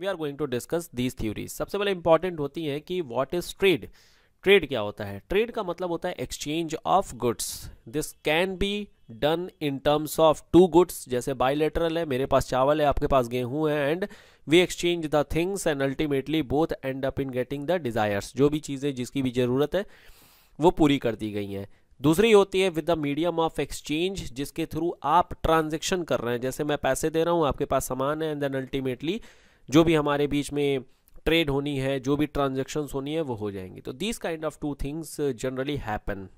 We are going to discuss these theories सबसे पहले important होती है कि वॉट इज ट्रेड ट्रेड क्या होता है ट्रेड का मतलब होता है exchange of goods this can be done in terms of two goods जैसे बायोलेटरल है मेरे पास चावल है आपके पास गेहूं है and we exchange the things and ultimately both end up in getting the desires जो भी चीज़ें जिसकी भी ज़रूरत है वो पूरी कर दी गई हैं दूसरी होती है with the medium of exchange जिसके थ्रू आप ट्रांजेक्शन कर रहे हैं जैसे मैं पैसे दे रहा हूँ आपके पास सामान है एंड देन अल्टीमेटली जो भी हमारे बीच में ट्रेड होनी है जो भी ट्रांजेक्शन्स होनी है वो हो जाएंगी तो these kind of two things generally happen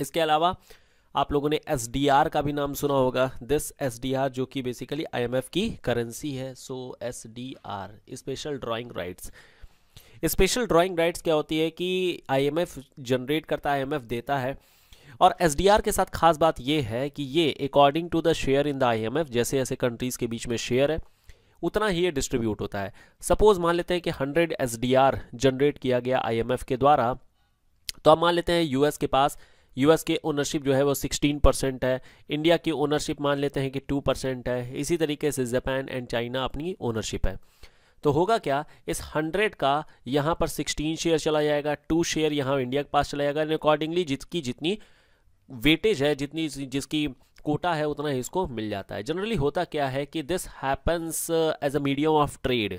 इसके अलावा आप लोगों ने एस का भी नाम सुना होगा दिस एस जो कि बेसिकली आई की करेंसी है so S special drawing rights special drawing rights क्या होती है कि आईएमएफ जनरेट करता है आई देता है और एस के साथ खास बात यह है कि ये according to the share in the I जैसे ऐसे कंट्रीज़ के बीच में शेयर है उतना ही ये डिस्ट्रीब्यूट होता है सपोज मान लेते हैं कि हंड्रेड एस जनरेट किया गया आई के द्वारा तो आप मान लेते हैं यूएस के पास यूएस के ओनरशिप जो है वो 16 परसेंट है इंडिया की ओनरशिप मान लेते हैं कि 2 परसेंट है इसी तरीके से जापान एंड चाइना अपनी ओनरशिप है तो होगा क्या इस 100 का यहाँ पर 16 शेयर चला जाएगा 2 शेयर यहाँ इंडिया के पास चला जाएगा अकॉर्डिंगली जिसकी जितनी वेटेज है जितनी जिसकी कोटा है उतना ही इसको मिल जाता है जनरली होता क्या है कि this happens as a medium of trade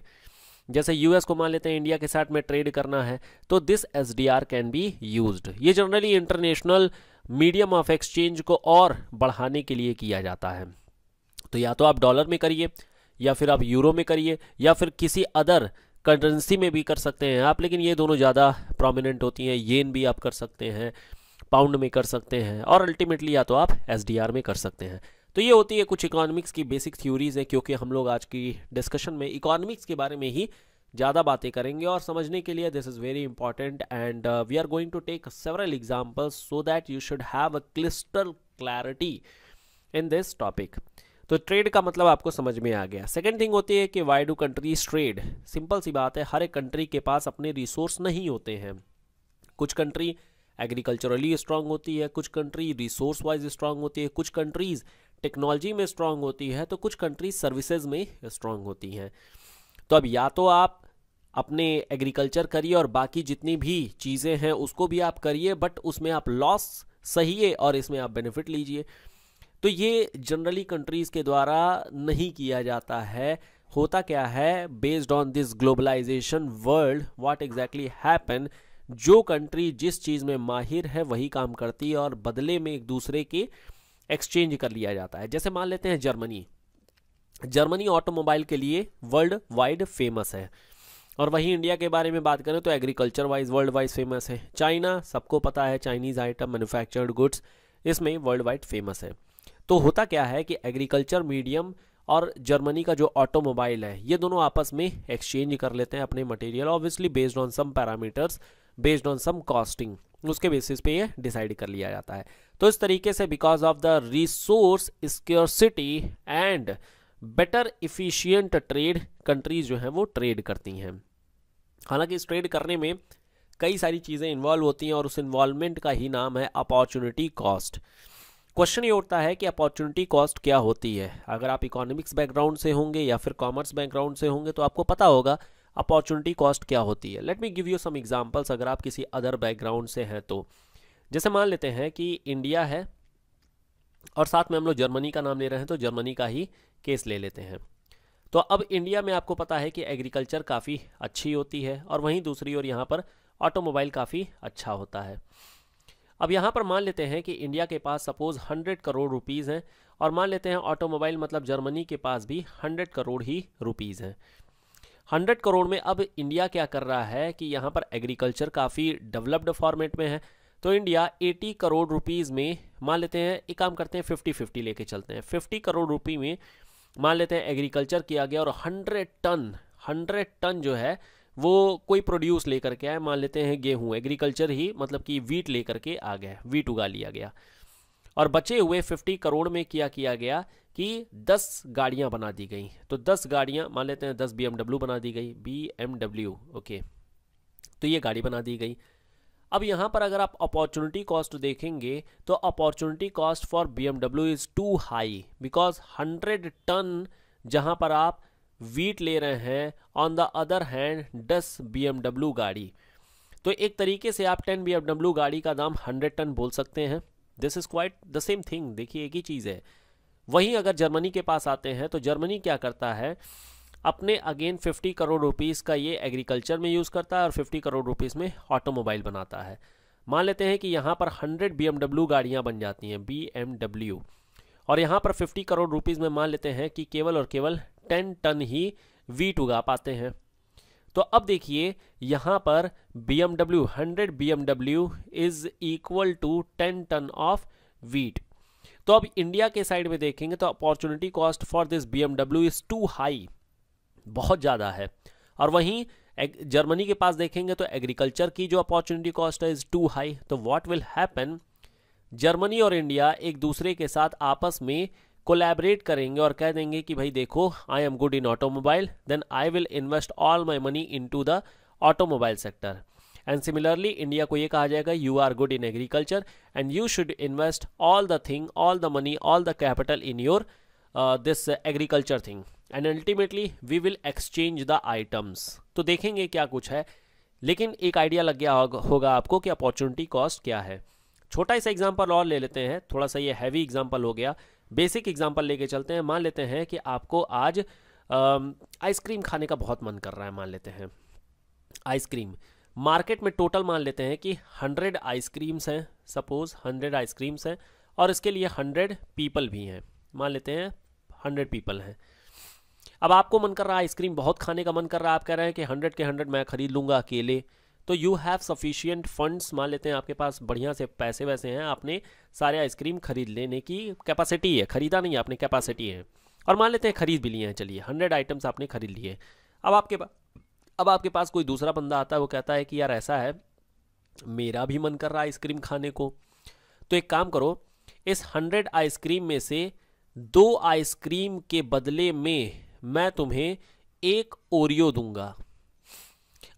जैसे यूएस को मान लेते हैं इंडिया के साथ में ट्रेड करना है तो this S D R can be use ये generally international medium of exchange को और बढ़ाने के लिए किया जाता है तो या तो आप डॉलर में करिए या फिर आप यूरो में करिए या फिर किसी अदर करेंसी में भी कर सकते हैं आप लेकिन ये दोनों ज़्यादा प्रोमिनेंट होती हैं येन भी आप कर सकते हैं पाउंड में कर सकते हैं और अल्टीमेटली या तो आप एस में कर सकते हैं तो ये होती है कुछ इकोनॉमिक्स की बेसिक थ्योरीज हैं क्योंकि हम लोग आज की डिस्कशन में इकोनॉमिक्स के बारे में ही ज़्यादा बातें करेंगे और समझने के लिए this is very important and we are going to take several examples so that you should have a crystal clarity in this topic तो ट्रेड का मतलब आपको समझ में आ गया सेकेंड थिंग होती है कि why do countries trade simple सी बात है हर एक कंट्री के पास अपने रिसोर्स नहीं होते हैं कुछ कंट्री एग्रीकल्चरली स्ट्रांग होती है कुछ कंट्री रिसोर्स वाइज स्ट्रांग होती है कुछ कंट्रीज़ टेक्नोलॉजी में स्ट्रांग होती है तो कुछ कंट्रीज सर्विसेज में स्ट्रांग होती हैं तो अब या तो आप अपने एग्रीकल्चर करिए और बाकी जितनी भी चीज़ें हैं उसको भी आप करिए बट उसमें आप लॉस सहिए और इसमें आप बेनिफिट लीजिए तो ये जनरली कंट्रीज़ के द्वारा नहीं किया जाता है होता क्या है based on this globalization world what exactly happen जो कंट्री जिस चीज़ में माहिर है वही काम करती है और बदले में एक दूसरे के एक्सचेंज कर लिया जाता है जैसे मान लेते हैं जर्मनी जर्मनी ऑटोमोबाइल के लिए वर्ल्ड वाइड फेमस है और वहीं इंडिया के बारे में बात करें तो agriculture wise world wise famous है चाइना सबको पता है चाइनीज़ आइटम मैन्युफैक्चर्ड गुड्स इसमें वर्ल्ड वाइड फेमस है तो होता क्या है कि एग्रीकल्चर मीडियम और जर्मनी का जो ऑटोमोबाइल है ये दोनों आपस में एक्सचेंज कर लेते हैं अपने material obviously based on some parameters based on some costing उसके बेसिस पे ये डिसाइड कर लिया जाता है तो इस तरीके से because of the resource scarcity and better efficient trade countries जो हैं वो ट्रेड करती हैं हालांकि इस ट्रेड करने में कई सारी चीज़ें इन्वॉल्व होती हैं और उस इन्वॉल्वमेंट का ही नाम है अपॉर्चुनिटी कॉस्ट क्वेश्चन ये उठता है कि अपॉर्चुनिटी कॉस्ट क्या होती है अगर आप इकोनॉमिक्स बैकग्राउंड से होंगे या फिर कॉमर्स बैकग्राउंड से होंगे तो आपको पता होगा अपॉर्चुनिटी कॉस्ट क्या होती है let me give you some examples अगर आप किसी अदर बैकग्राउंड से हैं तो जैसे मान लेते हैं कि इंडिया है और साथ में हम लोग जर्मनी का नाम ले रहे हैं तो जर्मनी का ही केस ले लेते हैं तो अब इंडिया में आपको पता है कि एग्रीकल्चर काफ़ी अच्छी होती है और वहीं दूसरी ओर यहाँ पर ऑटोमोबाइल काफ़ी अच्छा होता है अब यहाँ पर मान लेते हैं कि इंडिया के पास सपोज़ हंड्रेड करोड़ रुपीज़ हैं और मान लेते हैं ऑटोमोबाइल मतलब जर्मनी के पास भी हंड्रेड करोड़ ही रुपीज़ हैं हंड्रेड करोड़ में अब इंडिया क्या कर रहा है कि यहाँ पर एग्रीकल्चर काफ़ी डेवलप्ड फॉर्मेट में है तो इंडिया 80 करोड़ रुपीज़ में मान लेते हैं एक काम करते हैं 50 50 लेके चलते हैं 50 करोड़ रुपी में मान लेते हैं एग्रीकल्चर किया गया और 100 टन 100 टन जो है वो कोई प्रोड्यूस लेकर के आए मान लेते हैं गेहूँ एग्रीकल्चर ही मतलब कि वीट लेकर के आ गया वीट उगा लिया गया और बचे हुए 50 करोड़ में क्या किया गया कि 10 गाड़ियां बना दी गई तो 10 गाड़ियां मान लेते हैं 10 बी बना दी गई बी ओके तो ये गाड़ी बना दी गई अब यहाँ पर अगर आप अपॉर्चुनिटी कॉस्ट देखेंगे तो opportunity cost for B MW is too high because hundred ton जहाँ पर आप वीट ले रहे हैं ऑन द अदर हैंड दस बी एमडब्ल्यू गाड़ी तो एक तरीके से आप टेन बी एमडब्ल्यू गाड़ी का दाम हंड्रेड टन बोल सकते हैं this is quite the same thing देखिए एक ही चीज़ है वहीं अगर जर्मनी के पास आते हैं तो जर्मनी क्या करता है अपने अगेन 50 करोड़ रुपीस का ये एग्रीकल्चर में यूज़ करता है और 50 करोड़ रुपीस में ऑटोमोबाइल बनाता है मान लेते हैं कि यहाँ पर 100 बी गाड़ियाँ बन जाती हैं बी और यहाँ पर 50 करोड़ रुपीज़ में मान लेते हैं कि केवल और केवल 10 टन ही वीट उगा पाते हैं तो अब देखिए यहाँ पर B M W hundred B M W is equal to ten ton of wheat तो अब इंडिया के साइड में देखेंगे तो opportunity cost for this B MW is too high बहुत ज़्यादा है और वहीं जर्मनी के पास देखेंगे तो एग्रीकल्चर की जो अपॉर्चुनिटी कॉस्ट है इज़ टू हाई तो व्हाट विल हैपन जर्मनी और इंडिया एक दूसरे के साथ आपस में कोलैबोरेट करेंगे और कह देंगे कि भाई देखो I am good in automobile then I will invest all my money into the automobile sector and similarly India को ये कहा जाएगा you are good in agriculture and you should invest all the thing all the money all the capital in your this agriculture thing and ultimately we will exchange the items तो देखेंगे क्या कुछ है लेकिन एक आइडिया लग गया होगा आपको कि अपॉर्चुनिटी कॉस्ट क्या है छोटा सा एग्जाम्पल और ले लेते हैं थोड़ा सा ये हैवी एग्जाम्पल हो गया बेसिक एग्जाम्पल लेके चलते हैं मान लेते हैं कि आपको आज आइसक्रीम um, खाने का बहुत मन कर रहा है मान लेते हैं आइसक्रीम मार्केट में टोटल मान लेते हैं कि हंड्रेड आइसक्रीम्स हैं सपोज हंड्रेड आइसक्रीम्स हैं और इसके लिए हंड्रेड पीपल भी हैं मान लेते हैं हंड्रेड पीपल हैं अब आपको मन कर रहा है आइसक्रीम बहुत खाने का मन कर रहा है आप कह रहे हैं कि हंड्रेड के हंड्रेड मैं खरीद लूँगा अकेले तो यू हैव सफिशियंट फंड्स मान लेते हैं आपके पास बढ़िया से पैसे वैसे हैं आपने सारे आइसक्रीम खरीद लेने की कैपेसिटी है खरीदा नहीं आपने कैपेसिटी है और मान लेते हैं खरीद भी लिए हैं चलिए हंड्रेड आइटम्स आपने खरीद लिए अब आपके पास अब आपके पास कोई दूसरा बंदा आता है वो कहता है कि यार ऐसा है मेरा भी मन कर रहा है आइसक्रीम खाने को तो एक काम करो इस हंड्रेड आइसक्रीम में से दो आइसक्रीम के बदले में मैं तुम्हें एक ओरियो दूंगा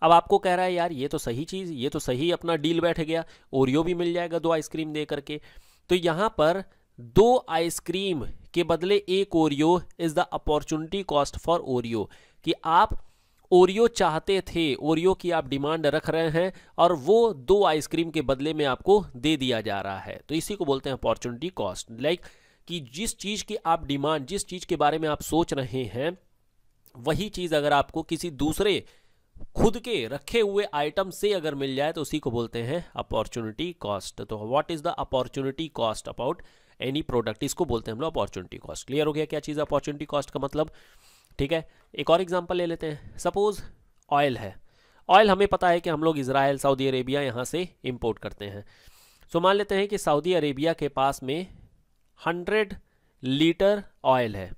अब आपको कह रहा है यार ये तो सही चीज़ ये तो सही अपना डील बैठ गया ओरियो भी मिल जाएगा दो आइसक्रीम दे करके तो यहां पर दो आइसक्रीम के बदले एक Oreo is the opportunity cost for Oreo कि आप ओरियो चाहते थे ओरियो की आप डिमांड रख रहे हैं और वो दो आइसक्रीम के बदले में आपको दे दिया जा रहा है तो इसी को बोलते हैं अपॉर्चुनिटी कॉस्ट लाइक कि जिस चीज़ की आप डिमांड जिस चीज़ के बारे में आप सोच रहे हैं वही चीज़ अगर आपको किसी दूसरे खुद के रखे हुए आइटम से अगर मिल जाए तो उसी को बोलते हैं अपॉर्चुनिटी कॉस्ट तो what is the opportunity cost about any product इसको बोलते हैं हम लोग अपॉर्चुनिटी कॉस्ट क्लियर हो गया क्या चीज़ अपॉर्चुनिटी कॉस्ट का मतलब ठीक है एक और एग्जाम्पल ले लेते हैं सपोज ऑयल है ऑयल हमें पता है कि हम लोग इसराइल सऊदी अरेबिया यहाँ से इम्पोर्ट करते हैं सो मान लेते हैं कि सऊदी अरेबिया के पास में हंड्रेड लीटर ऑयल है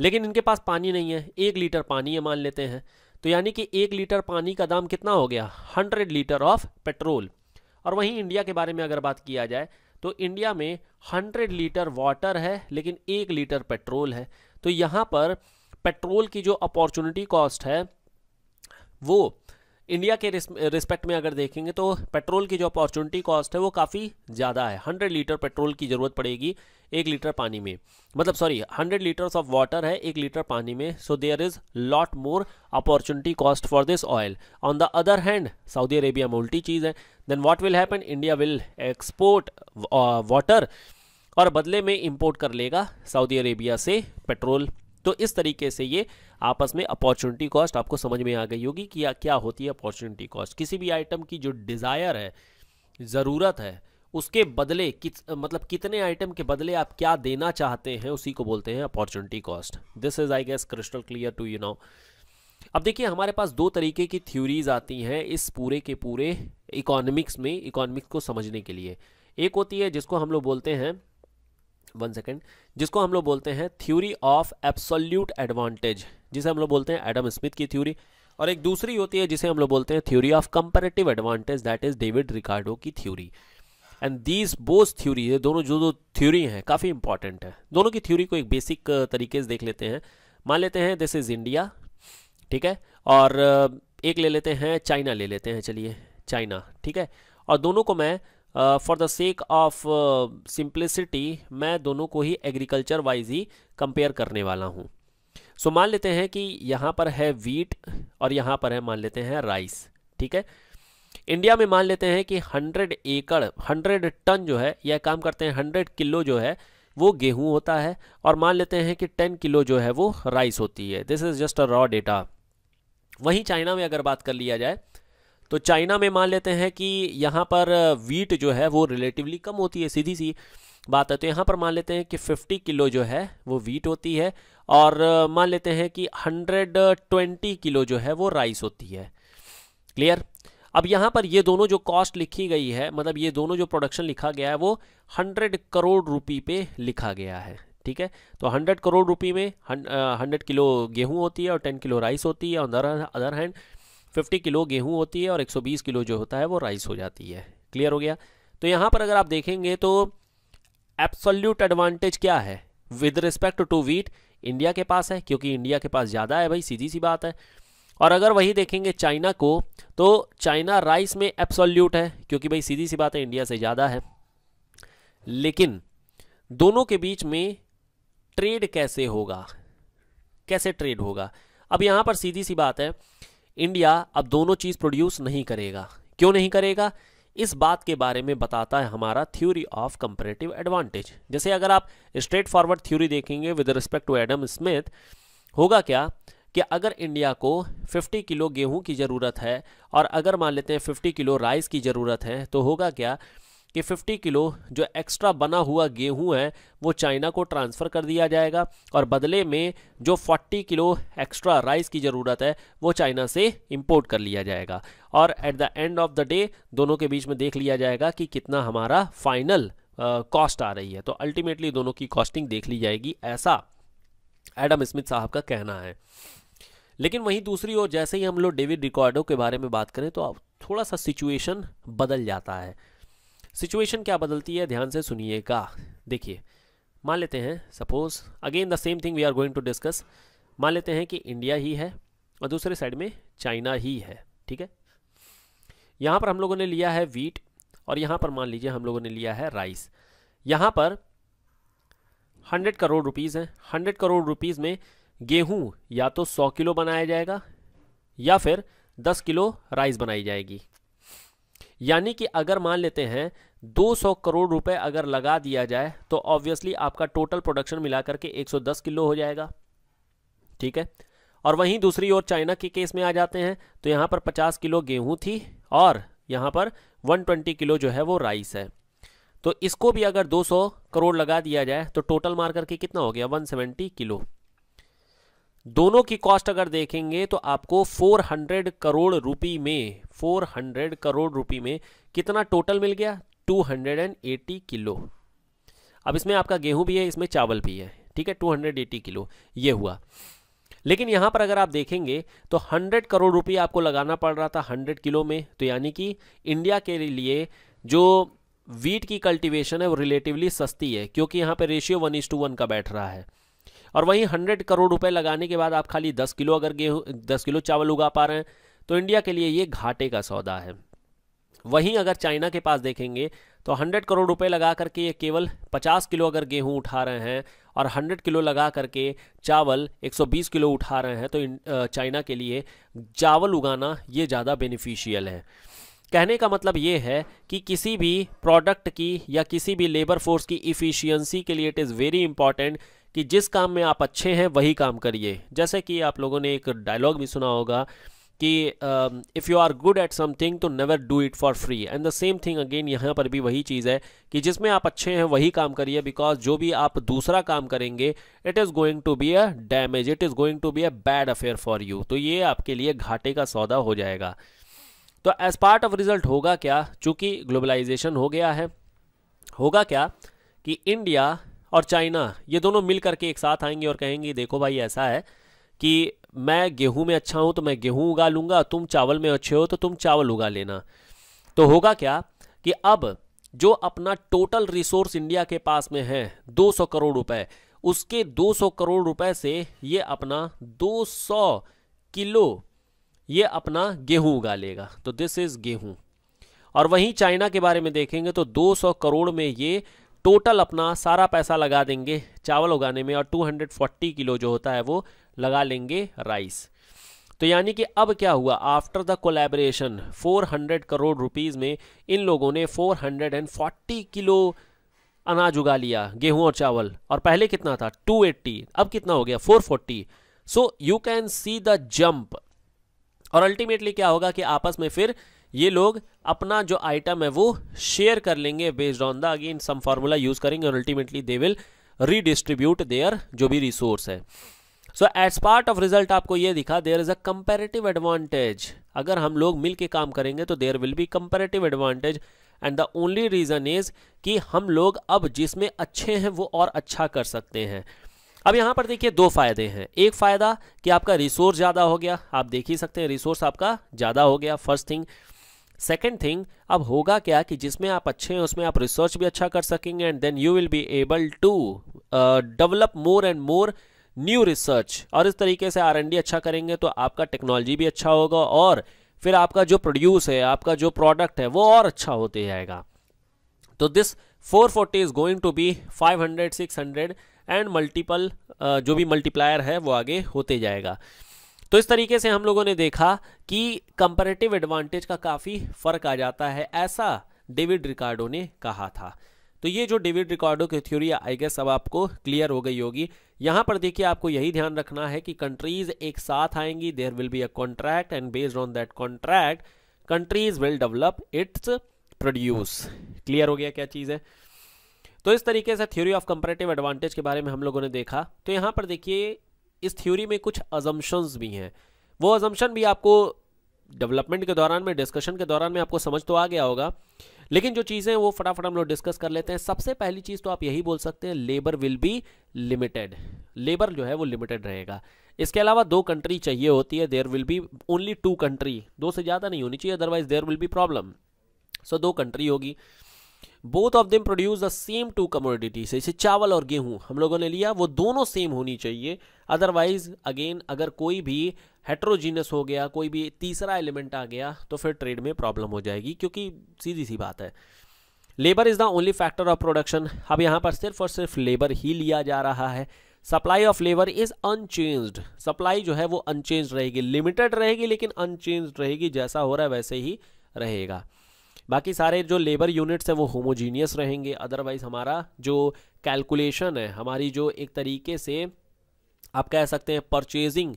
लेकिन इनके पास पानी नहीं है एक लीटर पानी है मान लेते हैं तो यानी कि एक लीटर पानी का दाम कितना हो गया हंड्रेड लीटर ऑफ पेट्रोल और वहीं इंडिया के बारे में अगर बात किया जाए तो इंडिया में हंड्रेड लीटर वाटर है लेकिन एक लीटर पेट्रोल है तो यहाँ पर पेट्रोल की जो अपॉर्चुनिटी कॉस्ट है वो इंडिया के रिस्पेक्ट में अगर देखेंगे तो पेट्रोल की जो अपॉर्चुनिटी कॉस्ट है वो काफ़ी ज़्यादा है हंड्रेड लीटर पेट्रोल की ज़रूरत पड़ेगी एक लीटर पानी में मतलब sorry hundred litres of water है एक लीटर पानी में so there is lot more opportunity cost for this oil on the other hand Saudi Arabia में उल्टी चीज़ है then what will happen India will export water और बदले में इम्पोर्ट कर लेगा सऊदी अरेबिया से पेट्रोल तो इस तरीके से ये आपस में अपॉर्चुनिटी कॉस्ट आपको समझ में आ गई होगी कि क्या होती है अपॉर्चुनिटी कॉस्ट किसी भी आइटम की जो डिज़ायर है ज़रूरत है उसके बदले कित मतलब कितने आइटम के बदले आप क्या देना चाहते हैं उसी को बोलते हैं opportunity cost this is I guess crystal clear to you now अब देखिए हमारे पास दो तरीके की थ्योरीज आती हैं इस पूरे के पूरे इकोनॉमिक्स में इकोनॉमिक्स को समझने के लिए एक होती है जिसको हम लोग बोलते हैं वन सेकेंड जिसको हम लोग बोलते हैं थ्योरी ऑफ एब्सोल्यूट एडवांटेज जिसे हम लोग बोलते हैं एडम स्मिथ की थ्योरी और एक दूसरी होती है जिसे हम लोग बोलते हैं theory of comparative advantage that is David Ricardo की theory and these both theory ये दोनों जो दो थ्योरी हैं काफ़ी इंपॉर्टेंट है दोनों की थ्योरी को एक बेसिक uh, तरीके से देख लेते हैं मान लेते हैं दिस इज इंडिया ठीक है और uh, एक ले लेते हैं चाइना ले लेते हैं चलिए चाइना ठीक है और दोनों को मैं for the sake of simplicity मैं दोनों को ही एग्रीकल्चर वाइज ही कंपेयर करने वाला हूँ सो so, मान लेते हैं कि यहाँ पर है वीट और यहाँ पर है मान लेते हैं राइस ठीक है इंडिया में मान लेते हैं कि 100 एकड़ 100 टन जो है यह काम करते हैं 100 किलो जो है वो गेहूं होता है और मान लेते हैं कि 10 किलो जो है वो राइस होती है this is just a raw data वहीं चाइना में अगर बात कर लिया जाए तो चाइना में मान लेते हैं कि यहाँ पर वीट जो है वो रिलेटिवली कम होती है सीधी सी बात है तो यहाँ पर मान लेते हैं कि 50 किलो जो है वो वीट होती है और मान लेते हैं कि 120 किलो जो है वो राइस होती है क्लियर अब यहाँ पर ये दोनों जो कॉस्ट लिखी गई है मतलब ये दोनों जो प्रोडक्शन लिखा गया है वो 100 करोड़ रुपी पे लिखा गया है ठीक है तो 100 करोड़ रुपी में 100 किलो गेहूं होती है और 10 किलो राइस होती है अदर हैंड 50 किलो गेहूँ होती है और 120 किलो जो होता है वो राइस हो जाती है क्लियर हो गया तो यहाँ पर अगर आप देखेंगे तो एप्सोल्यूट एडवांटेज क्या है with respect to wheat India के पास है क्योंकि इंडिया के पास ज़्यादा है भाई सीधी सी बात है और अगर वही देखेंगे चाइना को तो चाइना राइस में एप्सोल्यूट है क्योंकि भाई सीधी सी बात है इंडिया से ज़्यादा है लेकिन दोनों के बीच में ट्रेड कैसे होगा कैसे ट्रेड होगा अब यहाँ पर सीधी सी बात है इंडिया अब दोनों चीज़ प्रोड्यूस नहीं करेगा क्यों नहीं करेगा इस बात के बारे में बताता है हमारा थ्योरी ऑफ कंपेरेटिव एडवांटेज जैसे अगर आप स्ट्रेट फॉरवर्ड थ्योरी देखेंगे with respect to Adam Smith होगा क्या कि अगर इंडिया को 50 किलो गेहूं की ज़रूरत है और अगर मान लेते हैं 50 किलो राइस की ज़रूरत है तो होगा क्या कि 50 किलो जो एक्स्ट्रा बना हुआ गेहूं है वो चाइना को ट्रांसफ़र कर दिया जाएगा और बदले में जो 40 किलो एक्स्ट्रा राइस की ज़रूरत है वो चाइना से इंपोर्ट कर लिया जाएगा और at the end of the day दोनों के बीच में देख लिया जाएगा कि कितना हमारा फाइनल कॉस्ट uh, आ रही है तो अल्टीमेटली दोनों की कॉस्टिंग देख ली जाएगी ऐसा एडम स्मिथ साहब का कहना है लेकिन वहीं दूसरी ओर जैसे ही हम लोग डेविड रिकॉर्डो के बारे में बात करें तो थोड़ा सा सिचुएशन बदल जाता है सिचुएशन क्या बदलती है ध्यान से सुनिएगा देखिए मान लेते हैं suppose again the same thing we are going to discuss मान लेते हैं कि इंडिया ही है और दूसरे साइड में चाइना ही है ठीक है यहाँ पर हम लोगों ने लिया है वीट और यहाँ पर मान लीजिए हम लोगों ने लिया है राइस यहाँ पर हंड्रेड करोड़ रुपीज़ हैं हंड्रेड करोड़ रुपीज़ में गेहूँ या तो सौ किलो बनाया जाएगा या फिर दस किलो राइस बनाई जाएगी यानी कि अगर मान लेते हैं 200 करोड़ रुपए अगर लगा दिया जाए तो ऑब्वियसली आपका टोटल प्रोडक्शन मिला करके 110 किलो हो जाएगा ठीक है और वहीं दूसरी ओर चाइना के केस में आ जाते हैं तो यहाँ पर 50 किलो गेहूं थी और यहाँ पर 120 किलो जो है वो राइस है तो इसको भी अगर 200 करोड़ लगा दिया जाए तो टोटल मार करके कितना हो गया वन किलो दोनों की कॉस्ट अगर देखेंगे तो आपको 400 करोड़ रुपी में 400 करोड़ रुपी में कितना टोटल मिल गया 280 किलो अब इसमें आपका गेहूं भी है इसमें चावल भी है ठीक है 280 किलो ये हुआ लेकिन यहां पर अगर आप देखेंगे तो 100 करोड़ रुपये आपको लगाना पड़ रहा था 100 किलो में तो यानी कि इंडिया के लिए जो वीट की कल्टीवेशन है वो रिलेटिवली सस्ती है क्योंकि यहाँ पर ratio one is to one का बैठ रहा है और वहीं हंड्रेड करोड़ रुपए लगाने के बाद आप खाली दस किलो अगर गेहूँ दस किलो चावल उगा पा रहे हैं तो इंडिया के लिए ये घाटे का सौदा है वहीं अगर चाइना के पास देखेंगे तो 100 करोड़ रुपए लगा करके ये केवल 50 किलो अगर गेहूं उठा रहे हैं और 100 किलो लगा करके चावल 120 किलो उठा रहे हैं तो चाइना के लिए चावल उगाना ये ज़्यादा बेनिफिशियल है कहने का मतलब ये है कि किसी भी प्रोडक्ट की या किसी भी लेबर फोर्स की इफ़िशियंसी के लिए इट इज़ वेरी इंपॉर्टेंट कि जिस काम में आप अच्छे हैं वही काम करिए जैसे कि आप लोगों ने एक डायलॉग भी सुना होगा कि if you are good at something तो never do it for free and the same thing again यहाँ पर भी वही चीज़ है कि जिसमें आप अच्छे हैं वही काम करिए बिकॉज जो भी आप दूसरा काम करेंगे it is going to be a damage it is going to be a bad affair for you तो ये आपके लिए घाटे का सौदा हो जाएगा तो एज पार्ट ऑफ रिजल्ट होगा क्या चूँकि ग्लोबलाइजेशन हो गया है होगा क्या कि इंडिया और चाइना ये दोनों मिल करके एक साथ आएंगे और कहेंगे देखो भाई ऐसा है कि मैं गेहूं में अच्छा हूं तो मैं गेहूं उगा लूंगा तुम चावल में अच्छे हो तो तुम चावल उगा लेना तो होगा क्या कि अब जो अपना टोटल रिसोर्स इंडिया के पास में है 200 करोड़ रुपए उसके 200 करोड़ रुपए से ये अपना 200 किलो ये अपना गेहूं उगा लेगा तो दिस इज गेहूं और वहीं चाइना के बारे में देखेंगे तो 200 करोड़ में ये टोटल अपना सारा पैसा लगा देंगे चावल उगाने में और 240 किलो जो होता है वो लगा लेंगे राइस तो यानी कि अब क्या हुआ after the collaboration 400 crore rupees में इन लोगों ने 440 किलो अनाज उगा लिया गेहूं और चावल और पहले कितना था 280 अब कितना हो गया 440 so you can see the jump और अल्टीमेटली क्या होगा कि आपस में फिर ये लोग अपना जो आइटम है वो शेयर कर लेंगे based on the again some formula use करेंगे और ultimately they will redistribute their जो भी रिसोर्स है so as part of result आपको ये दिखा there is a comparative advantage अगर हम लोग मिल के काम करेंगे तो there will be comparative advantage and the only reason is कि हम लोग अब जिसमें अच्छे हैं वो और अच्छा कर सकते हैं अब यहाँ पर देखिए दो फायदे हैं एक फ़ायदा कि आपका रिसोर्स ज़्यादा हो गया आप देख ही सकते हैं रिसोर्स आपका ज़्यादा हो गया फर्स्ट थिंग सेकेंड थिंग अब होगा क्या कि जिसमें आप अच्छे हैं उसमें आप रिसर्च भी अच्छा कर सकेंगे and then you will be able to develop more and more new research और इस तरीके से आर अच्छा करेंगे तो आपका टेक्नोलॉजी भी अच्छा होगा और फिर आपका जो प्रोड्यूस है आपका जो प्रोडक्ट है वो और अच्छा होते जाएगा तो this 440 is going to be 500 600 and multiple जो भी मल्टीप्लायर है वो आगे होते जाएगा तो इस तरीके से हम लोगों ने देखा कि कंपेरेटिव एडवांटेज का काफ़ी फर्क आ जाता है ऐसा डेविड रिकार्डो ने कहा था तो ये जो डेविड रिकॉर्डो की थ्योरी आई गेस अब आपको क्लियर हो गई होगी यहां पर देखिए आपको यही ध्यान रखना है कि कंट्रीज एक साथ आएंगी there will be a contract and based on that contract countries will develop its produce clear हो गया क्या चीज़ है तो इस तरीके से थ्योरी ऑफ कंपेरेटिव एडवांटेज के बारे में हम लोगों ने देखा तो यहां पर देखिए इस थ्योरी में कुछ अजम्पन्स भी हैं वो अजम्पन भी आपको डेवलपमेंट के दौरान में डिस्कशन के दौरान में आपको समझ तो आ गया होगा लेकिन जो चीज़ें वो फटाफट हम लोग डिस्कस कर लेते हैं सबसे पहली चीज़ तो आप यही बोल सकते हैं labour will be limited labour जो है वो लिमिटेड रहेगा इसके अलावा दो कंट्री चाहिए होती है there will be only two country दो से ज़्यादा नहीं होनी चाहिए otherwise there will be problem so दो कंट्री होगी both of them produce the same two commodities जैसे चावल और गेहूं हम लोगों ने लिया वो दोनों सेम होनी चाहिए अदरवाइज अगेन अगर कोई भी हेट्रोजीनस हो गया कोई भी तीसरा एलिमेंट आ गया तो फिर ट्रेड में प्रॉब्लम हो जाएगी क्योंकि सीधी सी बात है labour is the only factor of production अब यहाँ पर सिर्फ और सिर्फ लेबर ही लिया जा रहा है supply of labour is unchange supply जो है वो अनचेंज रहेगी लिमिटेड रहेगी लेकिन अनचेंज रहेगी जैसा हो रहा है वैसे ही रहेगा बाकी सारे जो लेबर यूनिट्स हैं वो होमोजीनियस रहेंगे अदरवाइज़ हमारा जो कैलकुलेशन है हमारी जो एक तरीके से आप कह सकते हैं परचेजिंग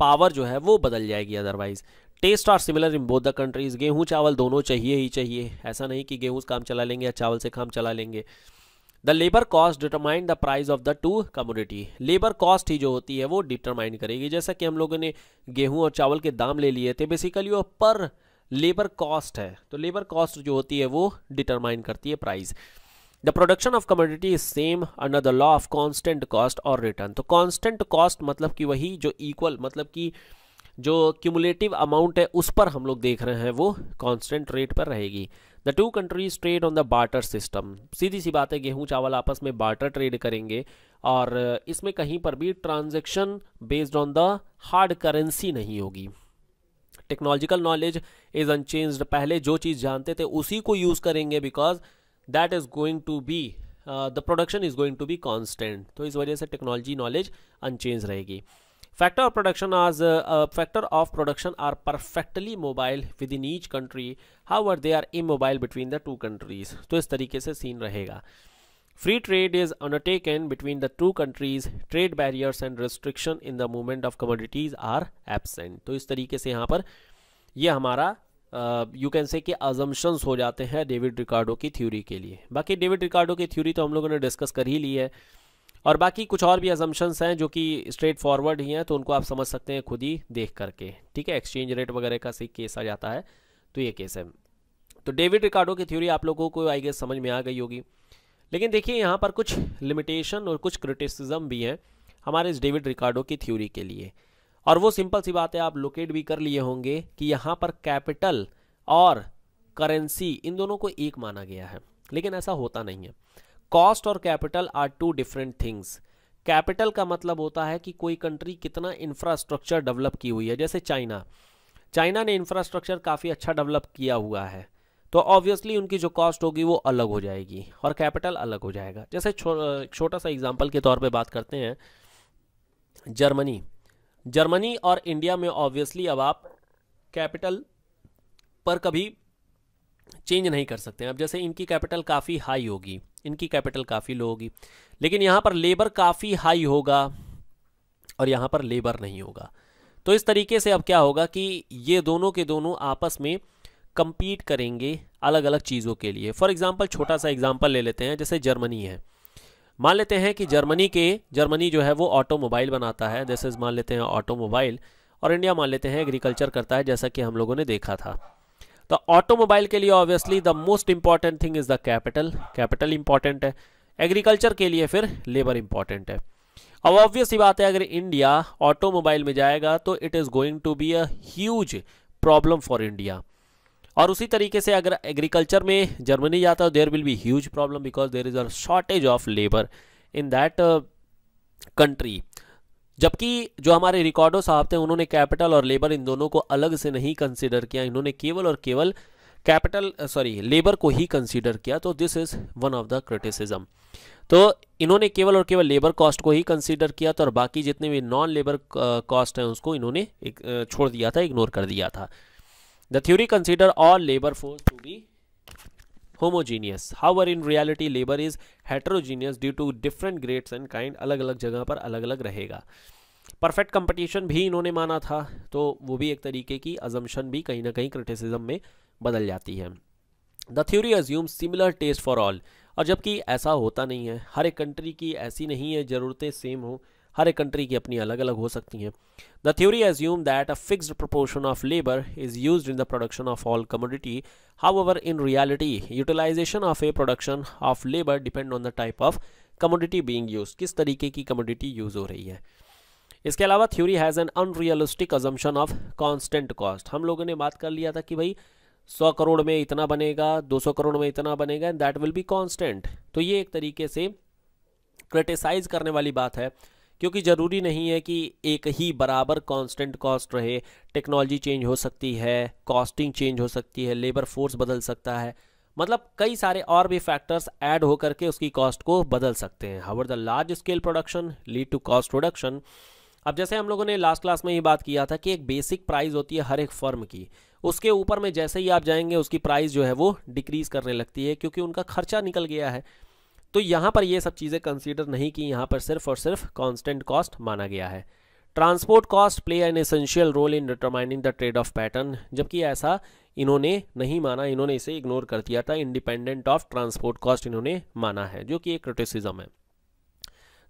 पावर जो है वो बदल जाएगी otherwise taste are similar in both the countries गेहूँ चावल दोनों चाहिए ही चाहिए ऐसा नहीं कि गेहूँ से काम चला लेंगे या चावल से काम चला लेंगे the labour cost determine the price of the two commodity labour cost ही जो होती है वो डिटरमाइन करेगी जैसा कि हम लोगों ने गेहूँ और चावल के दाम ले लिए थे बेसिकली वो पर लेबर कॉस्ट है तो लेबर कॉस्ट जो होती है वो डिटरमाइन करती है price the production of commodity is same under the law of constant cost और रिटर्न तो कॉन्स्टेंट कॉस्ट मतलब कि वही जो इक्वल मतलब कि जो क्यूमुलेटिव अमाउंट है उस पर हम लोग देख रहे हैं वो कॉन्स्टेंट रेट पर रहेगी the two countries trade on the barter system सीधी सी बात है गेहूं चावल आपस में बार्टर ट्रेड करेंगे और इसमें कहीं पर भी transaction based on the hard currency नहीं होगी टेक्नोलॉजिकल नॉलेज इज अनचेंज पहले जो चीज़ जानते थे उसी को यूज़ करेंगे because that is going to be the production is going to be constant तो इस वजह से टेक्नोलॉजी नॉलेज अनचेंज रहेगी फैक्टर ऑफ प्रोडक्शन आज factor of production are perfectly mobile within each country however they are immobile between the two countries तो इस तरीके से सीन रहेगा Free trade is undertaken between the two countries. Trade barriers and restriction in the movement of commodities are absent. तो इस तरीके से यहाँ पर यह हमारा यू कैन से अजम्पन्स हो जाते हैं डेविड रिकार्डो की थ्योरी के लिए बाकी डेविड रिकार्डो की थ्योरी तो हम लोगों ने डिस्कस कर ही ली है और बाकी कुछ और भी अजम्पन्स हैं जो कि स्ट्रेट फॉरवर्ड ही हैं तो उनको आप समझ सकते हैं खुद ही देख करके ठीक है एक्सचेंज रेट वगैरह का से केस आ जाता है तो ये केस है तो डेविड रिकार्डो की थ्योरी आप लोगों को आई गेस समझ में आ गई होगी लेकिन देखिए यहाँ पर कुछ लिमिटेशन और कुछ क्रिटिसिज्म भी हैं हमारे इस डेविड रिकार्डो की थ्योरी के लिए और वो सिंपल सी बात है आप लोकेट भी कर लिए होंगे कि यहाँ पर कैपिटल और करेंसी इन दोनों को एक माना गया है लेकिन ऐसा होता नहीं है कॉस्ट और capital are two different things capital का मतलब होता है कि कोई कंट्री कितना इंफ्रास्ट्रक्चर डेवलप की हुई है जैसे चाइना चाइना ने इंफ्रास्ट्रक्चर काफ़ी अच्छा डेवलप किया हुआ है तो ऑब्वियसली उनकी जो कॉस्ट होगी वो अलग हो जाएगी और कैपिटल अलग हो जाएगा जैसे छो, छोटा सा एग्जाम्पल के तौर पर बात करते हैं जर्मनी जर्मनी और इंडिया में ऑब्वियसली अब आप कैपिटल पर कभी चेंज नहीं कर सकते अब जैसे इनकी कैपिटल काफ़ी हाई होगी इनकी कैपिटल काफ़ी लो होगी लेकिन यहाँ पर लेबर काफ़ी हाई होगा और यहाँ पर लेबर नहीं होगा तो इस तरीके से अब क्या होगा कि ये दोनों के दोनों आपस में कम्पीट करेंगे अलग अलग चीज़ों के लिए फॉर एग्ज़ाम्पल छोटा सा एग्ज़ाम्पल ले लेते हैं जैसे जर्मनी है मान लेते हैं कि जर्मनी के जर्मनी जो है वो ऑटोमोबाइल बनाता है जैसे मान लेते हैं ऑटोमोबाइल और इंडिया मान लेते हैं एग्रीकल्चर करता है जैसा कि हम लोगों ने देखा था तो ऑटोमोबाइल के लिए obviously the most important thing is the capital capital important है एग्रीकल्चर के लिए फिर लेबर इंपॉर्टेंट है अब ऑब्वियस ही बात है अगर इंडिया ऑटोमोबाइल में जाएगा तो it is going to be a huge problem for India और उसी तरीके से अगर एग्रीकल्चर में जर्मनी जाता है there will be huge problem because there is a shortage of labour in that country जबकि जो हमारे रिकॉर्डो साहब थे उन्होंने कैपिटल और लेबर इन दोनों को अलग से नहीं कंसिडर किया इन्होंने केवल और केवल कैपिटल सॉरी लेबर को ही कंसीडर किया तो this is one of the criticism तो इन्होंने केवल और केवल लेबर कॉस्ट को ही कंसीडर किया था और बाकी जितने भी नॉन लेबर कॉस्ट हैं उसको इन्होंने uh, छोड़ दिया था इग्नोर कर दिया था the theory consider all labour force to be homogeneous however in reality labour is heterogeneous due to different grades and kind अलग अलग जगह पर अलग अलग रहेगा परफेक्ट कंपटीशन भी इन्होंने माना था तो वो भी एक तरीके की अजम्पन भी कहीं ना कहीं क्रिटिसिज्म में बदल जाती है the theory assume similar taste for all और जबकि ऐसा होता नहीं है हर एक कंट्री की ऐसी नहीं है ज़रूरतें सेम हों हर एक कंट्री की अपनी अलग अलग हो सकती हैं the theory assume that a fixed proportion of labour is use in the production of all commodity however in reality utilisation of a production of labour depend on the type of commodity being use किस तरीके की commodity use हो रही है इसके अलावा theory has an unrealistic assumption of constant cost हम लोगों ने बात कर लिया था कि भाई सौ करोड़ में इतना बनेगा दो सौ करोड़ में इतना बनेगा and that will be constant तो ये एक तरीके से क्रिटिसाइज करने वाली बात है क्योंकि ज़रूरी नहीं है कि एक ही बराबर कांस्टेंट कॉस्ट रहे टेक्नोलॉजी चेंज हो सकती है कॉस्टिंग चेंज हो सकती है लेबर फोर्स बदल सकता है मतलब कई सारे और भी फैक्टर्स ऐड होकर के उसकी कॉस्ट को बदल सकते हैं however the large scale production lead to cost production अब जैसे हम लोगों ने लास्ट क्लास में ही बात किया था कि एक बेसिक प्राइस होती है हर एक फर्म की उसके ऊपर में जैसे ही आप जाएंगे उसकी प्राइस जो है वो डिक्रीज़ करने लगती है क्योंकि उनका खर्चा निकल गया है तो यहाँ पर ये सब चीज़ें कंसीडर नहीं की यहाँ पर सिर्फ और सिर्फ कॉन्स्टेंट कॉस्ट माना गया है transport cost play an essential role in determining the trade of pattern जबकि ऐसा इन्होंने नहीं माना इन्होंने इसे इग्नोर कर दिया था इंडिपेंडेंट ऑफ ट्रांसपोर्ट कॉस्ट इन्होंने माना है जो कि एक क्रिटिसिज्म है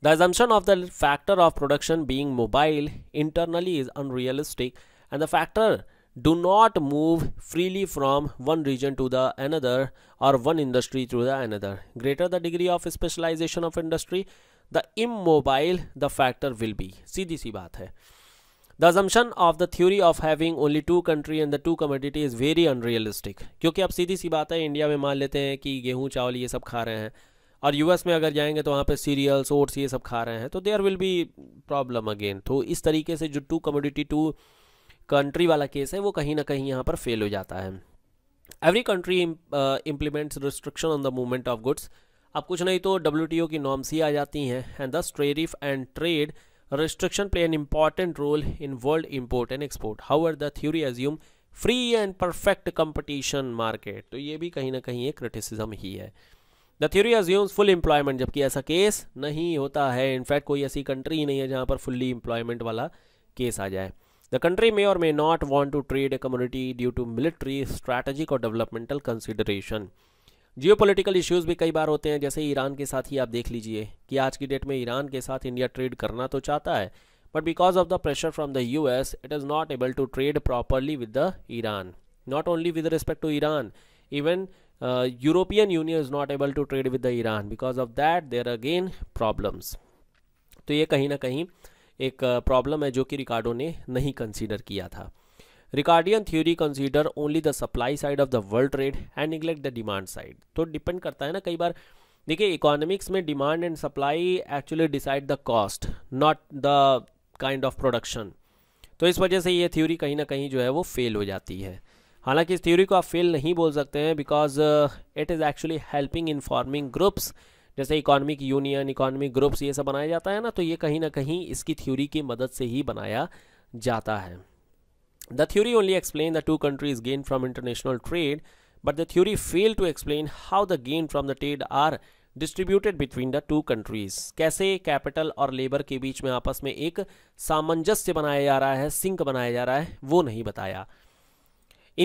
the assumption of the factor of production being mobile internally is unrealistic and the factor do not move freely from one region to the another or one industry to the another greater the degree of specialization of industry the immobile the factor will be सीधी सी बात है the assumption of the theory of having only two country and the two community is very unrealistic क्योंकि अब सीधी सी बात है India में मान लेते हैं कि गेहूँ चावल ये सब खा रहे हैं और यूएस में अगर जाएंगे तो वहाँ पे सीरियल्स ओट्स ये सब खा रहे हैं तो there will be problem again तो इस तरीके से जो टू कम्युनिटी टू कंट्री वाला केस है वो कहीं ना कहीं यहाँ पर फेल हो जाता है every country implements restriction on the movement of goods अब कुछ नहीं तो डब्ल्यू की नॉर्म्स ही आ जाती हैं and thus tariff and trade restriction play an important role in world import and export however the theory assume free and perfect competition market तो ये भी कहीं ना कहीं एक क्रिटिसिज्म ही है the theory assume full employment जबकि ऐसा केस नहीं होता है इनफैक्ट कोई ऐसी कंट्री ही नहीं है जहाँ पर फुल्ली एम्प्लॉयमेंट वाला केस आ जाए The country may or may not want to trade a commodity due to military, strategic or developmental consideration. Geopolitical issues भी कई बार होते हैं जैसे ईरान के साथ ही आप देख लीजिए कि आज की डेट में ईरान के साथ इंडिया ट्रेड करना तो चाहता है but because of the pressure from the U S it is not able to trade properly with the Iran not only with respect to Iran even European Union is not able to trade with the Iran because of that there again problems तो ये कहीं ना कहीं एक problem है जो कि रिकार्डो ने नहीं कंसीडर किया था Ricardian theory consider only the supply side of the world trade and neglect the demand side तो डिपेंड करता है ना कई बार देखिए इकोनॉमिक्स में demand and supply actually decide the cost not the kind of production तो इस वजह से ये थ्योरी कहीं ना कहीं जो है वो फेल हो जाती है हालांकि इस थ्योरी को आप फेल नहीं बोल सकते हैं because it is actually helping in forming groups जैसे इकोनॉमिक यूनियन इकोनॉमिक ग्रुप्स ये सब बनाया जाता है ना तो ये कहीं ना कहीं इसकी थ्योरी की मदद से ही बनाया जाता है the theory only explain the two countries gain from international trade but the theory fail to explain how the gain from the trade are distributed between the two countries कैसे कैपिटल और labour के बीच में आपस में एक सामंजस्य बनाया जा रहा है सिंक बनाया जा रहा है वो नहीं बताया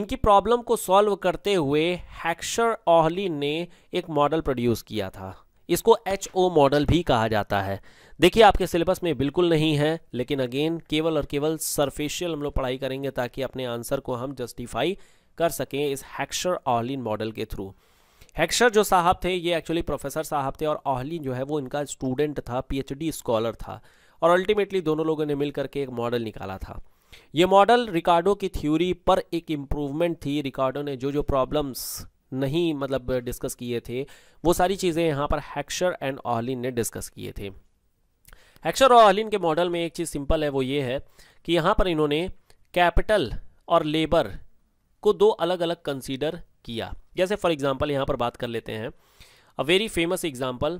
इनकी प्रॉब्लम को सॉल्व करते हुए हैक्शर ओहली ने एक मॉडल प्रोड्यूस किया था इसको एच ओ मॉडल भी कहा जाता है देखिए आपके सिलेबस में बिल्कुल नहीं है लेकिन अगेन केवल और केवल सरफेशियल हम लोग पढ़ाई करेंगे ताकि अपने आंसर को हम जस्टिफाई कर सकें इस हैक्शर ऑहलिन मॉडल के थ्रू हैक्शर जो साहब थे ये एक्चुअली प्रोफेसर साहब थे और ऑहलिन जो है वो इनका स्टूडेंट था पी स्कॉलर था और अल्टीमेटली दोनों लोगों ने मिल करके एक मॉडल निकाला था ये मॉडल रिकार्डो की थ्योरी पर एक इम्प्रूवमेंट थी रिकार्डो ने जो जो प्रॉब्लम्स नहीं मतलब डिस्कस किए थे वो सारी चीज़ें यहाँ पर हैक्शर एंड ऑहलिन ने डिस्कस किए थे हैक्शर और ऑहलिन के मॉडल में एक चीज़ सिंपल है वो ये है कि यहाँ पर इन्होंने कैपिटल और लेबर को दो अलग अलग कंसीडर किया जैसे फॉर एग्जाम्पल यहाँ पर बात कर लेते हैं a very famous example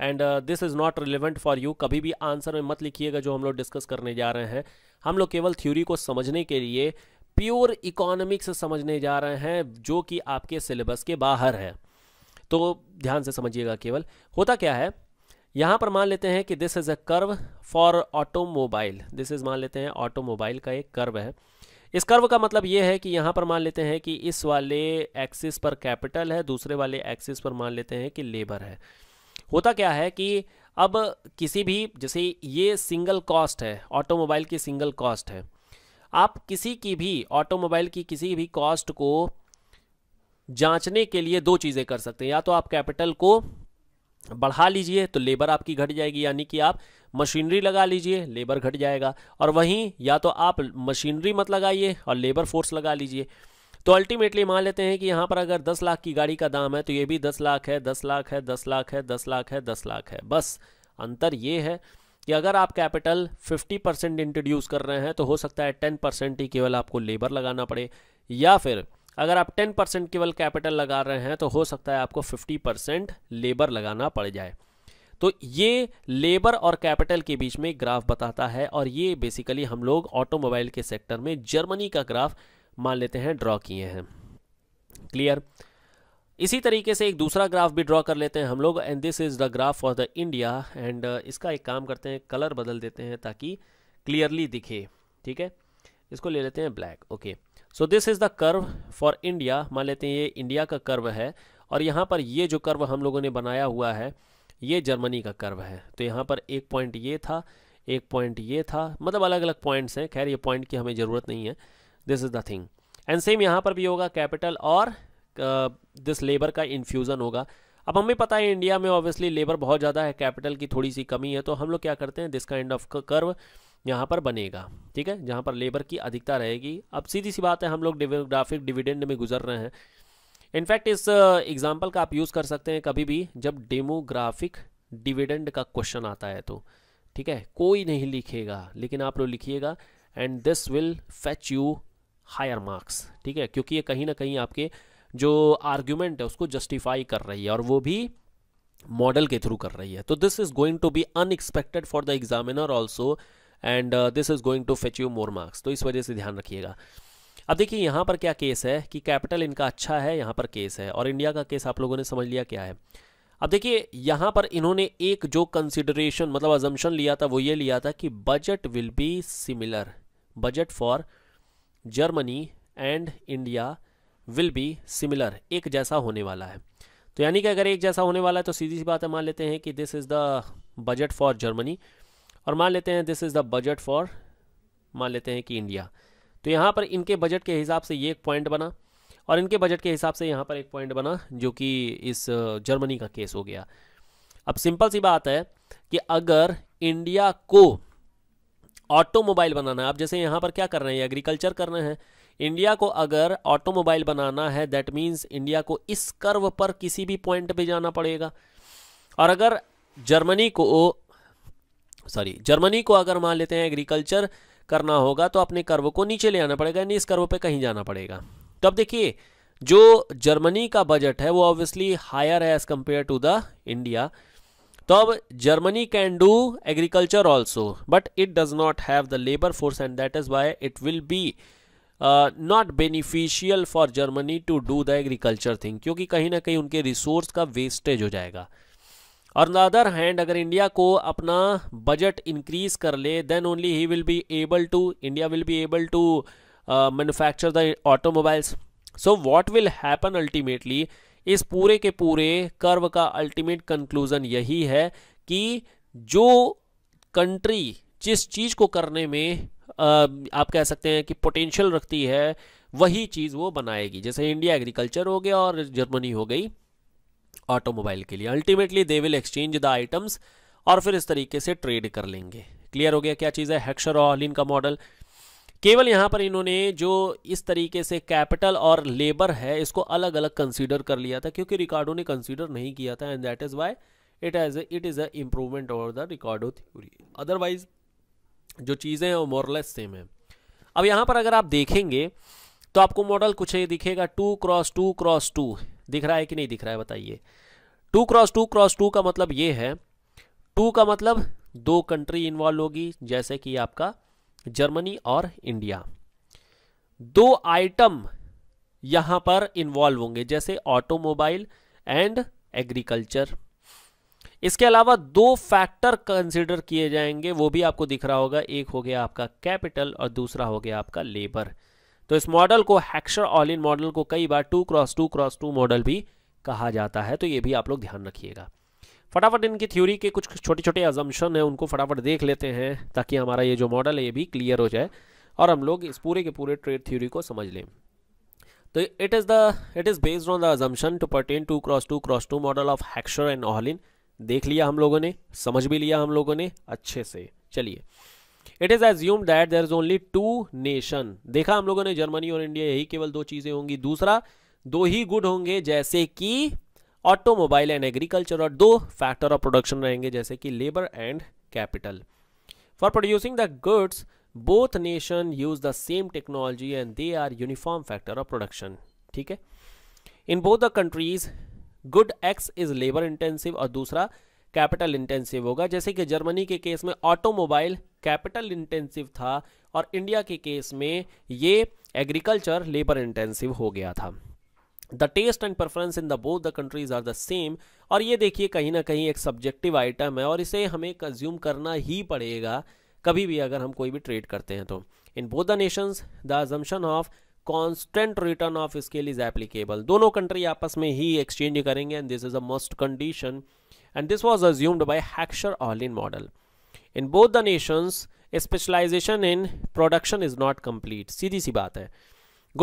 and this is not relevant for you कभी भी आंसर में मत लिखिएगा जो हम लोग डिस्कस करने जा रहे हैं हम लोग केवल थ्योरी को समझने के लिए प्योर इकोनॉमिक्स समझने जा रहे हैं जो कि आपके सिलेबस के बाहर है तो ध्यान से समझिएगा केवल होता क्या है यहां पर मान लेते हैं कि this is a curve for automobile this is मान लेते हैं ऑटोमोबाइल का एक कर्व है इस कर्व का मतलब यह है कि यहां पर मान लेते हैं कि इस वाले एक्सिस पर कैपिटल है दूसरे वाले एक्सिस पर मान लेते हैं कि लेबर है होता क्या है कि अब किसी भी जैसे ये सिंगल कॉस्ट है ऑटोमोबाइल की सिंगल कॉस्ट है आप किसी की भी ऑटोमोबाइल की किसी भी कॉस्ट को जांचने के लिए दो चीज़ें कर सकते हैं या तो आप कैपिटल को बढ़ा लीजिए तो लेबर आपकी घट जाएगी यानी कि आप मशीनरी लगा लीजिए लेबर घट जाएगा और वहीं या तो आप मशीनरी मत लगाइए और लेबर फोर्स लगा लीजिए तो अल्टीमेटली मान लेते हैं कि यहाँ पर अगर 10 लाख की गाड़ी का दाम है तो ये भी 10 लाख है 10 लाख है 10 लाख है 10 लाख है 10 लाख है बस अंतर ये है कि अगर आप कैपिटल 50 परसेंट इंट्रोड्यूस कर रहे हैं तो हो सकता है 10 परसेंट ही केवल आपको लेबर लगाना पड़े या फिर अगर आप 10 परसेंट केवल कैपिटल लगा रहे हैं तो हो सकता है आपको 50 परसेंट लेबर लगाना पड़ जाए तो ये लेबर और कैपिटल के बीच में ग्राफ बताता है और ये बेसिकली हम लोग ऑटोमोबाइल के सेक्टर में जर्मनी का ग्राफ मान लेते हैं ड्रॉ किए हैं क्लियर इसी तरीके से एक दूसरा ग्राफ भी ड्रॉ कर लेते हैं हम लोग and this is the graph for the India एंड इसका एक काम करते हैं कलर बदल देते हैं ताकि क्लियरली दिखे ठीक है इसको ले लेते हैं black okay so this is the curve for India मान लेते हैं ये इंडिया का कर्व है और यहाँ पर ये जो कर्व हम लोगों ने बनाया हुआ है ये जर्मनी का कर्व है तो यहाँ पर एक पॉइंट ये था एक पॉइंट ये था मतलब अलग अलग पॉइंट्स हैं खैर ये पॉइंट की हमें ज़रूरत नहीं है this is the thing and same यहाँ पर भी होगा कैपिटल और दिस uh, लेबर का इन्फ्यूज़न होगा अब हमें पता है इंडिया में ऑब्वियसली लेबर बहुत ज़्यादा है कैपिटल की थोड़ी सी कमी है तो हम लोग क्या करते हैं दिस काइंड ऑफ कर्व यहाँ पर बनेगा ठीक है जहाँ पर लेबर की अधिकता रहेगी अब सीधी सी बात है हम लोग डेमोग्राफिक डिविडेंड में गुजर रहे हैं इनफैक्ट इस एग्जाम्पल uh, का आप यूज़ कर सकते हैं कभी भी जब डेमोग्राफिक डिविडेंड का क्वेश्चन आता है तो ठीक है कोई नहीं लिखेगा लेकिन आप लोग लिखिएगा and this will fetch you higher marks ठीक है क्योंकि ये कहीं ना कहीं आपके जो आर्ग्यूमेंट है उसको जस्टिफाई कर रही है और वो भी मॉडल के थ्रू कर रही है तो this is going to be unexpected for the examiner also and this is going to fetch you more marks तो इस वजह से ध्यान रखिएगा अब देखिए यहाँ पर क्या केस है कि कैपिटल इनका अच्छा है यहाँ पर केस है और इंडिया का केस आप लोगों ने समझ लिया क्या है अब देखिए यहाँ पर इन्होंने एक जो कंसिडरेशन मतलब अजम्पन लिया था वो ये लिया था कि budget will be similar budget for Germany and India will be similar एक जैसा होने वाला है तो यानी कि अगर एक जैसा होने वाला है तो सीधी सी बात है मान लेते हैं कि this is the budget for Germany और मान लेते हैं this is the budget for मान लेते हैं कि इंडिया तो यहाँ पर इनके बजट के हिसाब से ये एक पॉइंट बना और इनके बजट के हिसाब से यहाँ पर एक पॉइंट बना जो कि इस जर्मनी का केस हो गया अब सिंपल सी बात है कि अगर इंडिया को ऑटोमोबाइल बनाना है आप जैसे यहाँ पर क्या कर रहे हैं एग्रीकल्चर कर रहे हैं इंडिया को अगर ऑटोमोबाइल बनाना है दैट मीन्स इंडिया को इस कर्व पर किसी भी पॉइंट पे जाना पड़ेगा और अगर जर्मनी को सॉरी जर्मनी को अगर मान लेते हैं एग्रीकल्चर करना होगा तो अपने कर्व को नीचे ले आना पड़ेगा यानी इस कर्व पे कहीं जाना पड़ेगा तो अब देखिए जो जर्मनी का बजट है वो ऑब्वियसली हायर है as compare to the India तो अब Germany can do agriculture also but it does not have the labour force and that is why it will be not beneficial for Germany to do the agriculture thing क्योंकि कहीं ना कहीं उनके resource का wastage हो जाएगा और the other hand अगर इंडिया को अपना बजट इंक्रीज कर ले देन ओनली ही will be able to India will be able to manufacture the automobiles so what will happen ultimately इस पूरे के पूरे कर्व का अल्टीमेट कंक्लूजन यही है कि जो कंट्री जिस चीज़ को करने में आप कह सकते हैं कि पोटेंशियल रखती है वही चीज़ वो बनाएगी जैसे इंडिया एग्रीकल्चर हो गया और जर्मनी हो गई ऑटोमोबाइल के लिए ultimately they will exchange the items और फिर इस तरीके से ट्रेड कर लेंगे क्लियर हो गया क्या चीज़ है हेक्शर ऑलिन का मॉडल केवल यहाँ पर इन्होंने जो इस तरीके से कैपिटल और लेबर है इसको अलग अलग कंसीडर कर लिया था क्योंकि रिकार्डो ने कंसीडर नहीं किया था and that is why it as it is a improvement over the Ricardo theory otherwise जो चीज़ें हैं वो मोरलेस सेम है अब यहाँ पर अगर आप देखेंगे तो आपको मॉडल कुछ ये दिखेगा two cross two cross two दिख रहा है कि नहीं दिख रहा है बताइए two cross two cross two का मतलब ये है टू का मतलब दो कंट्री इन्वॉल्व होगी जैसे कि आपका जर्मनी और इंडिया दो आइटम यहाँ पर इन्वॉल्व होंगे जैसे ऑटोमोबाइल एंड एग्रीकल्चर इसके अलावा दो फैक्टर कंसिडर किए जाएंगे वो भी आपको दिख रहा होगा एक हो गया आपका कैपिटल और दूसरा हो गया आपका लेबर तो इस मॉडल को हैक्शर ऑल इन मॉडल को कई बार two cross two cross two model भी कहा जाता है तो ये भी आप लोग ध्यान रखिएगा फटाफट इनकी थ्योरी के कुछ छोटे छोटे अजम्पन हैं उनको फटाफट देख लेते हैं ताकि हमारा ये जो मॉडल है ये भी क्लियर हो जाए और हम लोग इस पूरे के पूरे ट्रेड थ्योरी को समझ लें तो it is the it is based on the assumption to pertain two cross two cross two model of Heckscher and Ohlin देख लिया हम लोगों ने समझ भी लिया हम लोगों ने अच्छे से चलिए it is assume that there is only two nation देखा हम लोगों ने जर्मनी और इंडिया यही केवल दो चीजें होंगी दूसरा दो ही गुड होंगे जैसे कि ऑटोमोबाइल एंड एग्रीकल्चर और दो फैक्टर ऑफ प्रोडक्शन रहेंगे जैसे कि labour and capital for producing the goods both nation use the same technology and they are uniform factor of production ठीक है in both the countries good X is labour intensive और दूसरा capital intensive होगा जैसे कि Germany के case में automobile capital intensive था और इंडिया के केस में ये एग्रीकल्चर लेबर इंटेंसिव हो गया था the taste and preference in the both the countries are the same और ये देखिए कहीं ना कहीं एक सब्जेक्टिव आइटम है और इसे हमें कंज्यूम करना ही पड़ेगा कभी भी अगर हम कोई भी ट्रेड करते हैं तो in both the nations the assumption of constant return of scale is applicable दोनों कंट्री आपस में ही एक्सचेंज करेंगे and this is a must condition and this was assumed by Heckscher Ohlin model in both the nations specialisation in production is not complete सीधी सी बात है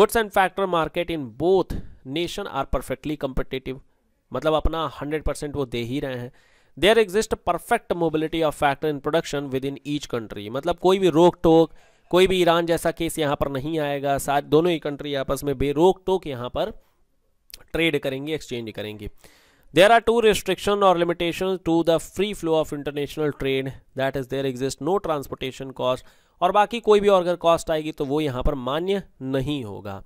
goods and factor market in both nation are perfectly competitive मतलब अपना hundred percent वो दे ही रहे हैं there exist perfect mobility of factor in production within each country मतलब कोई भी रोक टोक कोई भी ईरान जैसा केस यहाँ पर नहीं आएगा साथ दोनों ही कंट्री आपस में बेरोक टोक यहाँ पर ट्रेड करेंगे एक्सचेंज करेंगे देर आर टू रिस्ट्रिक्शन और limitation to the free flow of international trade that is there exist no transportation cost और बाकी कोई भी और अगर कॉस्ट आएगी तो वो यहाँ पर मान्य नहीं होगा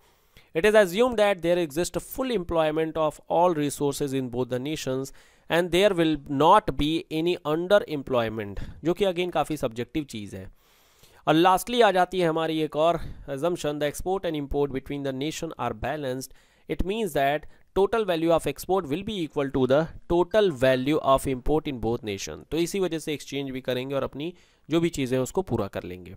it is assume that there exist full employment of all resource in both the nations and there will not be any under employment जो कि अगेन काफ़ी सब्जेक्टिव चीज़ है और लास्टली आ जाती है हमारी एक और assumption the export and import between the nation are balanced it means that total value of export will be equal to the total value of import in both nation तो इसी वजह से एक्सचेंज भी करेंगे और अपनी जो भी चीज़ें हैं उसको पूरा कर लेंगे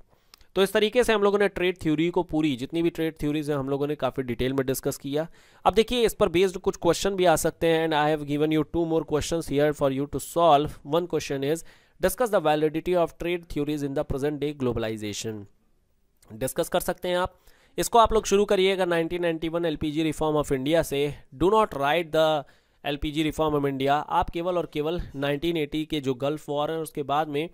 तो इस तरीके से हम लोगों ने ट्रेड थ्योरी को पूरी जितनी भी ट्रेड थ्योरीज हैं हम लोगों ने काफ़ी डिटेल में डिस्कस किया अब देखिए इस पर बेस्ड कुछ क्वेश्चन भी आ सकते हैं and I have given you two more question here for you to solve one question is discuss the validity of trade theories in the present day globalisation discuss कर सकते हैं आप इसको आप लोग शुरू करिएगा 1991 एलपीजी रिफॉर्म ऑफ इंडिया से do not write the LPG reform of India आप केवल और केवल 1980 के जो गल्फ वॉर है उसके बाद में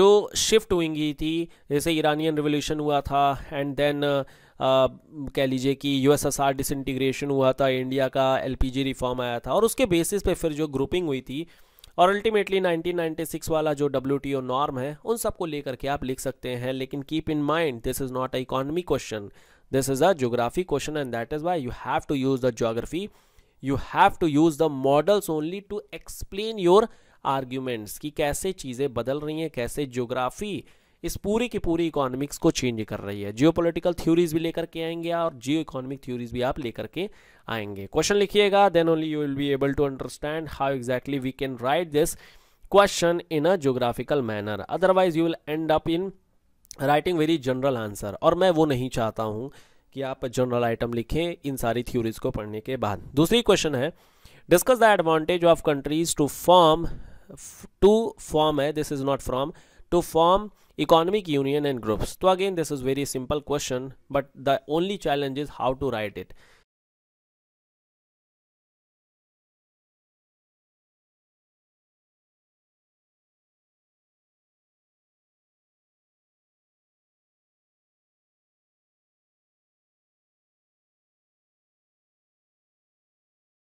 जो शिफ्ट हुई गई थी जैसे ईरानियन रिवोल्यूशन हुआ था एंड देन uh, कह लीजिए कि यूएसएसआर एस हुआ था इंडिया का एलपीजी रिफॉर्म आया था और उसके बेसिस पे फिर जो ग्रुपिंग हुई थी और अल्टीमेटली 1996 वाला जो डब्ल्यू नॉर्म है उन सबको लेकर के आप लिख सकते हैं लेकिन keep in mind this is not a economy question this is a geography question and that is why you have to use the geography you have to use the models only to explain your arguments कि कैसे चीज़ें बदल रही हैं कैसे geography इस पूरी की पूरी इकोनॉमिक्स को चेंज कर रही है जियो पोलिटिकल थ्योरीज भी लेकर के आएंगे और जियो इकोनॉमिक थ्योरीज भी आप लेकर के आएंगे क्वेश्चन लिखिएगा then only you will be able to understand how exactly we can write this question in a geographical manner otherwise you will end up in writing very general answer और मैं वो नहीं चाहता हूँ कि आप जनरल आइटम लिखें इन सारी थ्योरीज को पढ़ने के बाद दूसरी क्वेश्चन है discuss the advantage of countries to form to form है this is not from to form economic union and groups so again this is very simple question but the only challenge is how to write it